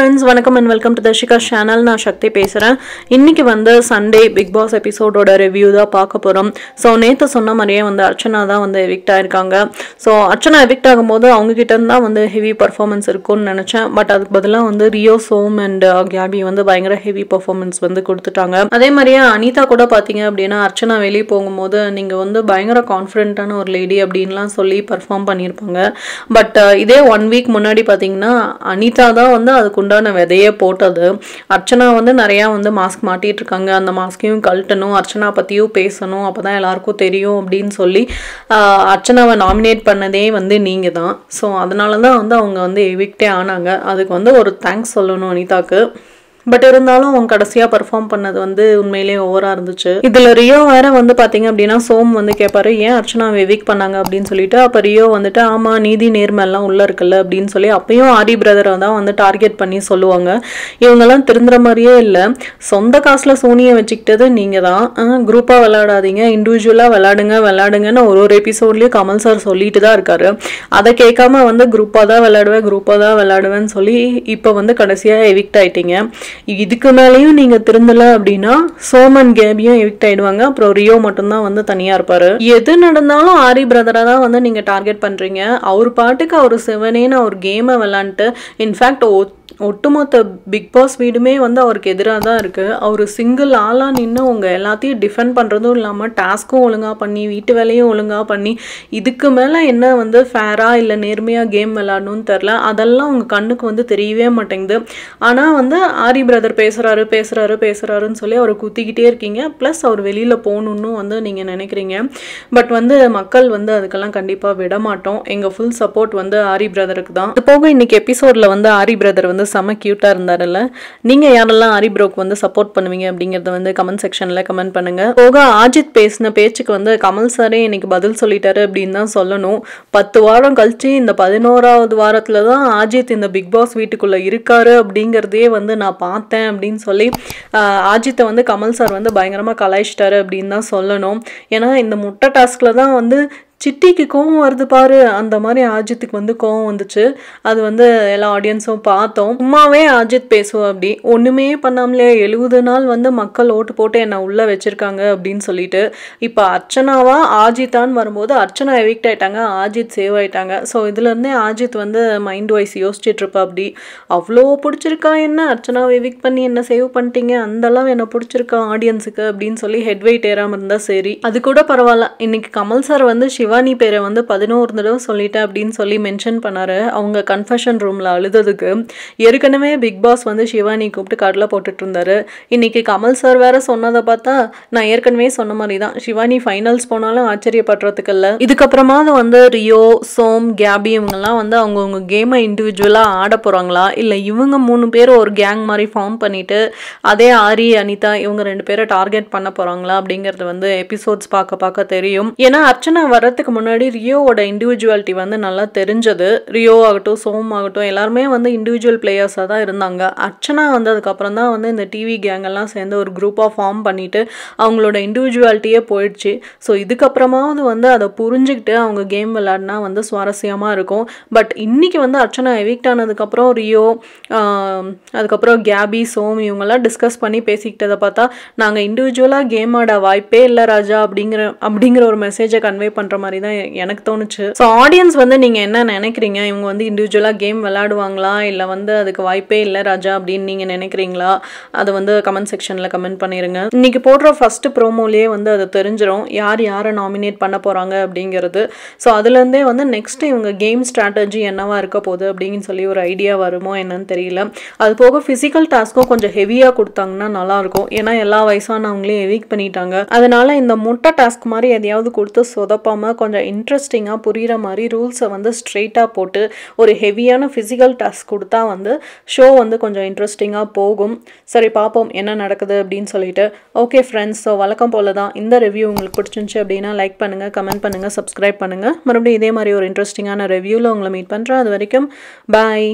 friends வணக்கம் and welcome to Dharshika channel நான் சக்தி பேசுகிறேன் இன்னைக்கு வந்து சண்டே பிக் பாஸ் எபிசோடோட ரிவ்யூ தான் பார்க்க போகிறோம் ஸோ நேற்று சொன்ன மாதிரியே வந்து அர்ச்சனா தான் வந்து எவிக்ட் ஆகிருக்காங்க ஸோ அர்ச்சனா எவிக்ட் ஆகும்போது அவங்கக்கிட்ட தான் வந்து ஹெவி பர்ஃபார்மன்ஸ் இருக்கும்னு நினச்சேன் பட் அதுக்கு பதிலாக வந்து Rio Som and uh, Gabi வந்து பயங்கர ஹெவி பர்ஃபார்மன்ஸ் வந்து கொடுத்துட்டாங்க அதே மாதிரியே அனிதா கூட பார்த்தீங்க அப்படின்னா அர்ச்சனா வெளியே போகும்போது நீங்கள் வந்து பயங்கர கான்ஃபிடென்ட்டான ஒரு லேடி அப்படின்லாம் சொல்லி பர்ஃபார்ம் பண்ணியிருப்பாங்க பட் uh, இதே ஒன் வீக் முன்னாடி பார்த்தீங்கன்னா அனிதா தான் வந்து அதுக்கு உண்டான விதையே போட்டது அர்ச்சனா வந்து நிறையா வந்து மாஸ்க் மாட்டிகிட்டு இருக்காங்க அந்த மாஸ்கையும் கழட்டணும் அர்ச்சனா பற்றியும் பேசணும் அப்போ தான் எல்லாருக்கும் தெரியும் அப்படின்னு சொல்லி அர்ச்சனாவை நாமினேட் பண்ணதே வந்து நீங்கள் தான் ஸோ அதனால தான் வந்து அவங்க வந்து எவிக்டே ஆனாங்க அதுக்கு வந்து ஒரு தேங்க்ஸ் சொல்லணும் அனிதாக்கு பட் இருந்தாலும் அவங்க கடைசியாக பர்ஃபார்ம் பண்ணது வந்து உண்மையிலே ஓவராக இருந்துச்சு இதில் ரியோ வேற வந்து பார்த்தீங்க அப்படின்னா சோம் வந்து கேட்பாரு ஏன் அர்ச்சனா விவேக் பண்ணாங்க அப்படின்னு சொல்லிட்டு அப்போ ரியோ வந்துட்டு ஆமாம் நீதி நேர்மையெல்லாம் உள்ளே இருக்குல்ல அப்படின்னு சொல்லி அப்பயும் ஆரி பிரதரை தான் வந்து டார்கெட் பண்ணி சொல்லுவாங்க இவங்கெல்லாம் திருந்துற மாதிரியே இல்லை சொந்த காசில் சோனியை வச்சுக்கிட்டது நீங்கள் தான் குரூப்பாக விளையாடாதீங்க இண்டிவிஜுவலாக விளையாடுங்க விளையாடுங்கன்னு ஒரு ஒரு எபிசோட்லேயும் கமல் சார் சொல்லிட்டு தான் இருக்காரு அதை கேட்காம வந்து குரூப்பாக தான் விளையாடுவேன் குரூப்பாக தான் விளையாடுவேன்னு சொல்லி இப்போ வந்து கடைசியாக எவிக்ட் ஆயிட்டீங்க இதுக்கு மேலேயும் நீங்கள் திருந்தலை அப்படின்னா சோமன் கேபியும் எவிக்ட் ஆயிடுவாங்க அப்புறம் ரியோ மட்டும்தான் வந்து தனியாக இருப்பார் எது நடந்தாலும் ஆரி பிரதரை தான் வந்து நீங்கள் டார்கெட் பண்ணுறீங்க அவர் பாட்டுக்கு அவர் செவனேன்னு அவர் கேமை விளாண்டுட்டு இன்ஃபேக்ட் ஒட்டுமொத்த பிக் பாஸ் வீடுமே வந்து அவருக்கு எதிராக தான் இருக்குது அவர் சிங்கிள் ஆளாக நின்று உங்கள் எல்லாத்தையும் டிஃபெண்ட் பண்ணுறதும் இல்லாமல் டாஸ்க்கும் ஒழுங்காக பண்ணி வீட்டு வேலையும் ஒழுங்காக பண்ணி இதுக்கு மேலே என்ன வந்து ஃபேராக இல்லை நேர்மையாக கேம் விளாடணும்னு தெரில அதெல்லாம் உங்கள் கண்ணுக்கு வந்து தெரியவே மாட்டேங்குது ஆனால் வந்து ஆரி பிரதர் பேசுகிறாரு பேசுகிறாரு பேசுகிறாருன்னு சொல்லி அவரை குத்திக்கிட்டே இருக்கீங்க ப்ளஸ் அவர் வெளியில் போகணுன்னு வந்து நீங்கள் நினைக்கிறீங்க பட் வந்து மக்கள் வந்து அதுக்கெல்லாம் கண்டிப்பாக விட மாட்டோம் எங்கள் ஃபுல் சப்போர்ட் வந்து ஆரி பிரதருக்கு தான் அது போக இன்றைக்கி எபிசோடில் வந்து ஆரி பிரதர் வந்து செம்ம க்யூட்டாக இருந்தார்ல நீங்கள் யாரெல்லாம் ஹரி ப்ரோக் வந்து சப்போர்ட் பண்ணுவீங்க அப்படிங்கிறத வந்து கமெண்ட் செக்ஷனில் கமெண்ட் பண்ணுங்கள் போக ஆஜித் பேசின பேச்சுக்கு வந்து கமல் சாரே இன்னைக்கு பதில் சொல்லிட்டாரு அப்படின்னு தான் சொல்லணும் பத்து வாரம் கழித்து இந்த பதினோராவது வாரத்தில் தான் ஆஜித் இந்த பிக் பாஸ் வீட்டுக்குள்ளே இருக்காரு அப்படிங்கிறதே வந்து நான் பார்த்தேன் அப்படின்னு சொல்லி ஆஜித்தை வந்து கமல் சார் வந்து பயங்கரமாக கலாய்ச்சிட்டாரு அப்படின்னு தான் சொல்லணும் ஏன்னா இந்த முட்டை டாஸ்கில் தான் வந்து சிட்டிக்கு கோவம் வருது பாரு அந்த மாதிரி அஜித்துக்கு வந்து கோவம் வந்துச்சு அது வந்து எல்லா ஆடியன்ஸும் பார்த்தோம் சும்மாவே அஜித் பேசுவோம் அப்படி ஒன்றுமே பண்ணாமலே எழுபது நாள் வந்து மக்கள் ஓட்டு போட்டு என்னை உள்ளே வச்சுருக்காங்க அப்படின்னு சொல்லிட்டு இப்போ அர்ச்சனாவா ஆஜித்தான் வரும்போது அர்ச்சனா எவிக்ட் ஆயிட்டாங்க ஆஜித் சேவ் ஆயிட்டாங்க ஸோ இதுலேருந்தே ஆஜித் வந்து மைண்ட் வைஸ் யோசிச்சுட்டு இருப்பா அப்படி அவ்வளோ பிடிச்சிருக்கா என்ன அர்ச்சனாவை எவிக்ட் பண்ணி என்ன சேவ் பண்ணிட்டீங்க அந்தளவு என்னை பிடிச்சிருக்கா ஆடியன்ஸுக்கு அப்படின்னு சொல்லி ஹெட் வெயிட் ஏறாமல் இருந்தால் சரி அது கூட பரவாயில்ல இன்னைக்கு கமல் சார் வந்து சிவ சிவானி பேரை வந்து பதினோரு தடவை சொல்லிட்டேன் அப்படின்னு சொல்லி மென்ஷன் பண்ணார் அவங்க கன்ஃபஷன் ரூமில் அழுததுக்கு ஏற்கனவே பிக் பாஸ் வந்து சிவானி கூப்பிட்டு கடலை போட்டுட்டு இருந்தாரு இன்றைக்கி கமல் சார் வேறு சொன்னதை பார்த்தா நான் ஏற்கனவே சொன்ன மாதிரி தான் சிவானி ஃபைனல்ஸ் போனாலும் ஆச்சரியப்படுறதுக்கு இல்லை இதுக்கப்புறமா வந்து ரியோ சோம் கேபி இவங்கெல்லாம் வந்து அவங்கவுங்க கேமை இண்டிவிஜுவலாக ஆட போகிறாங்களா இல்லை இவங்க மூணு பேர் ஒரு கேங் மாதிரி ஃபார்ம் பண்ணிவிட்டு அதே ஆரி அனிதா இவங்க ரெண்டு பேரை டார்கெட் பண்ண போகிறாங்களா அப்படிங்கிறது வந்து எபிசோட்ஸ் பார்க்க பார்க்க தெரியும் ஏன்னா அர்ச்சனா வரது வரத்துக்கு முன்னாடி ரியோவோட இண்டிவிஜுவாலிட்டி வந்து நல்லா தெரிஞ்சது ரியோ ஆகட்டும் சோம் ஆகட்டும் எல்லாருமே வந்து இண்டிவிஜுவல் பிளேயர்ஸாக தான் இருந்தாங்க அர்ச்சனா வந்ததுக்கப்புறம் தான் வந்து இந்த டிவி கேங்கெல்லாம் சேர்ந்து ஒரு குரூப்பாக ஃபார்ம் பண்ணிவிட்டு அவங்களோட இண்டிவிஜுவாலிட்டியே போயிடுச்சு ஸோ இதுக்கப்புறமாவது வந்து அதை புரிஞ்சுக்கிட்டு அவங்க கேம் விளாடினா வந்து சுவாரஸ்யமாக இருக்கும் பட் இன்றைக்கி வந்து அர்ச்சனா எவிக்ட் ஆனதுக்கப்புறம் ரியோ அதுக்கப்புறம் கேபி சோம் இவங்கெல்லாம் டிஸ்கஸ் பண்ணி பேசிக்கிட்டதை பார்த்தா நாங்கள் இண்டிவிஜுவலாக கேம் ஆட வாய்ப்பே இல்லை ராஜா அப்படிங்கிற அப்படிங்கிற ஒரு மெசேஜை கன்வே பண்ணுற மாதிரி மாதிரி தான் எனக்கு தோணுச்சு ஸோ ஆடியன்ஸ் வந்து நீங்கள் என்ன நினைக்கிறீங்க இவங்க வந்து இண்டிவிஜுவலாக கேம் விளாடுவாங்களா இல்லை வந்து அதுக்கு வாய்ப்பே இல்லை ராஜா அப்படின்னு நீங்கள் நினைக்கிறீங்களா அதை வந்து கமெண்ட் செக்ஷனில் கமெண்ட் பண்ணிடுங்க இன்றைக்கி போடுற ஃபர்ஸ்ட் ப்ரோமோலேயே வந்து அது தெரிஞ்சிடும் யார் யாரை நாமினேட் பண்ண போகிறாங்க அப்படிங்கிறது ஸோ அதுலேருந்தே வந்து நெக்ஸ்ட் இவங்க கேம் ஸ்ட்ராட்டஜி என்னவாக இருக்க போகுது அப்படின்னு சொல்லி ஒரு ஐடியா வருமோ என்னன்னு தெரியல அது போக ஃபிசிக்கல் டாஸ்க்கும் கொஞ்சம் ஹெவியாக கொடுத்தாங்கன்னா நல்லாயிருக்கும் ஏன்னா எல்லா வயசானவங்களையும் எவிக் பண்ணிட்டாங்க அதனால இந்த முட்டை டாஸ்க் மாதிரி எதையாவது கொடுத்து சொதப்பாமல் கொஞ்சம் இன்ட்ரெஸ்டிங்காக புரிகிற மாதிரி ரூல்ஸை வந்து ஸ்ட்ரெயிட்டாக போட்டு ஒரு ஹெவியான ஃபிசிக்கல் டாஸ்க் கொடுத்தா வந்து ஷோ வந்து கொஞ்சம் இன்ட்ரெஸ்டிங்காக போகும் சரி பார்ப்போம் என்ன நடக்குது அப்படின்னு சொல்லிட்டு ஓகே ஃப்ரெண்ட்ஸ் ஸோ வழக்கம் போல் தான் இந்த ரிவ்யூ உங்களுக்கு பிடிச்சிருந்துச்சு அப்படின்னா லைக் பண்ணுங்கள் கமெண்ட் பண்ணுங்கள் சப்ஸ்கிரைப் பண்ணுங்கள் மறுபடியும் இதே மாதிரி ஒரு இன்ட்ரெஸ்டிங்கான ரிவ்யூவில் உங்களை மீட் பண்ணுறேன் அது வரைக்கும் பாய்